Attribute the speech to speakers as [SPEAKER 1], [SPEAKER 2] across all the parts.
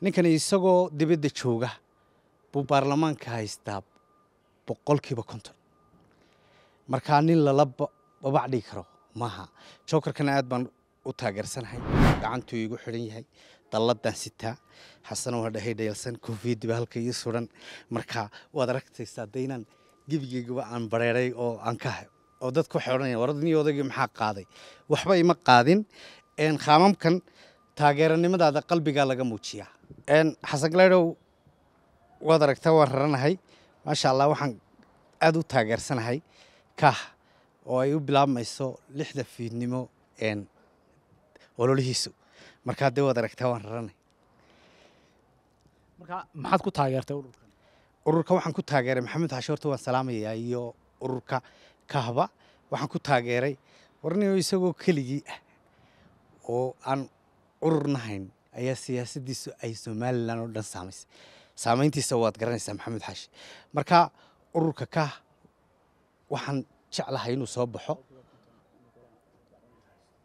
[SPEAKER 1] ninkan isagoo dibadda jooga buu baarlamaanka haystaa boqolkiiba konton markaa nin lala babac dhigi karo maaha jookarkana aad baan u taageersanahay gacantu igu xidhan yahay dalladaan sitaa xasanoo hadhahay dhayalsan koofiyaddiba halka ii suran markaa waad aragtaysaa dee gebigeygaba aan bareeray oo aan ka oo dadku waxay odhanayaan waradnii odagii maxaa qaaday waxba ima qaadin khaamamkan taageerannimadaada qalbigaa laga muujiyaa xasan xasangalaydow waad aragta waan raranahay maasha allah waxaan aada u taageersanahay kah oo ay u bilaabmayso lixda fiidnimo ololihiisu marka haddee waad aragtaa waan raranay maxaad ku taageertay ururka ururka waxaan ku taageeray maxamed xashoorta waan salaamayaa iyo ururka kahba waxaan ku taageeray warnio isagoo keligii ah oo aan urur nahayn ayaa siyaasadiisu ay somalilan oo dhan saamaysay saameyntiisa waad garanaysaa maxamed xaashi marka ururka ka waxaan jeclahay inuu soo baxo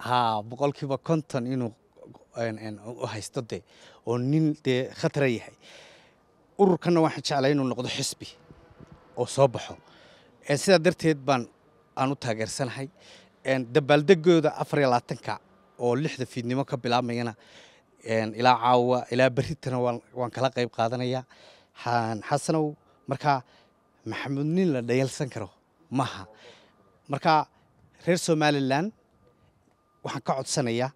[SPEAKER 1] ha boqolkiiba konton inuu u haysto de oo nin dee khatara yahay ururkanna waxaan jeclahay inuu noqdo xisbi oo soo baxo sidaa darteed baan aan u taageersanahay dabaaldegooda afar iyo labaatanka oo lixda fiidnimo ka bilaabmayana ilaa caawa ilaa beritana waan kala qayb qaadanaya xasanow markaa maxamuud nin la dhayalsan karo maaha marka reer somalilan waxaan ka codsanayaa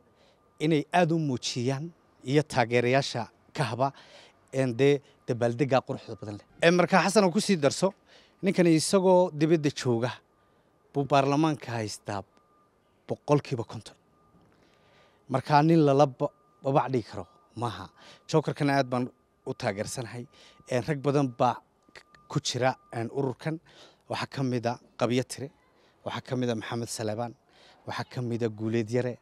[SPEAKER 1] inay aada u muujiyaan iyo taageerayaasha kahba dee dabaaldega quruxda badan leh marka xasanow ku sii darso ninkani isagoo dibadda jooga buu baarlamaanka haystaa boqolkiiba konton markaa nin lalaba babac dhigi karo maaha jokarkana aad baan u taageersanahay rag badan baa ku jira ururkan waxaa ka mida ah qabyo tire waxaa ka mida ah maxamed salebaan waxaa ka mida ah guuleed yare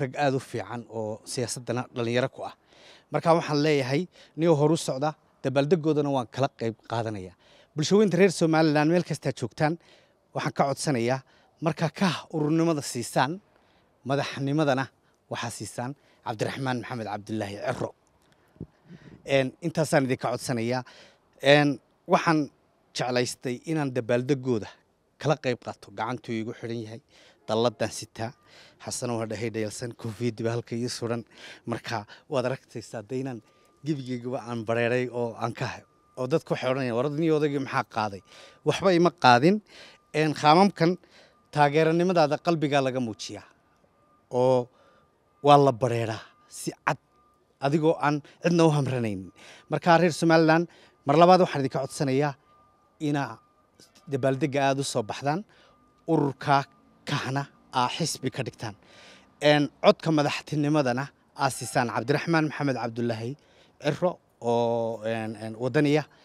[SPEAKER 1] rag aad u fiican oo siyaasadana dhallinyaro ku ah marka waxaan leeyahay niyo horu socda dabaaldegoodana waan kala qayb qaadanaya bulshaweynta reer somalilan meel kastaa joogtaan waxaan ka codsanayaa markaa ka ururnimada siisaan madaxnimadana waxaa siisaan cabdiraxmaan maxamed cabdilaahi cero intaasaan idinka codsanayaa waxaan jeclaystay inaan dabaaldegooda kala qayb qaato gacantu igu xidhan yahay dalladaan sitaa xasano hadhahay dhayalsan koofiyaddiba halka ii suran markaa waad aragtaysaa de inaan gebigeygaba aan bareeray oo aan ka oo dadku waxay odhanayaan waradnii odagii maxaa qaaday waxba ima qaadin khaamamkan taageeranimadaada qalbigaa laga muujiyaa oo waa la bareeraa si cad adigoo aan cidna u hamranaynin markaa reer somalilan mar labaad waxaan idinka codsanayaa inaa dabaaldega aada u soo baxdaan ururkaa kahna aa xisbi ka dhigtaan codka madaxtinimadana aa siisaan cabdiraxmaan maxamed cabdulaahi ciro oo wadaniya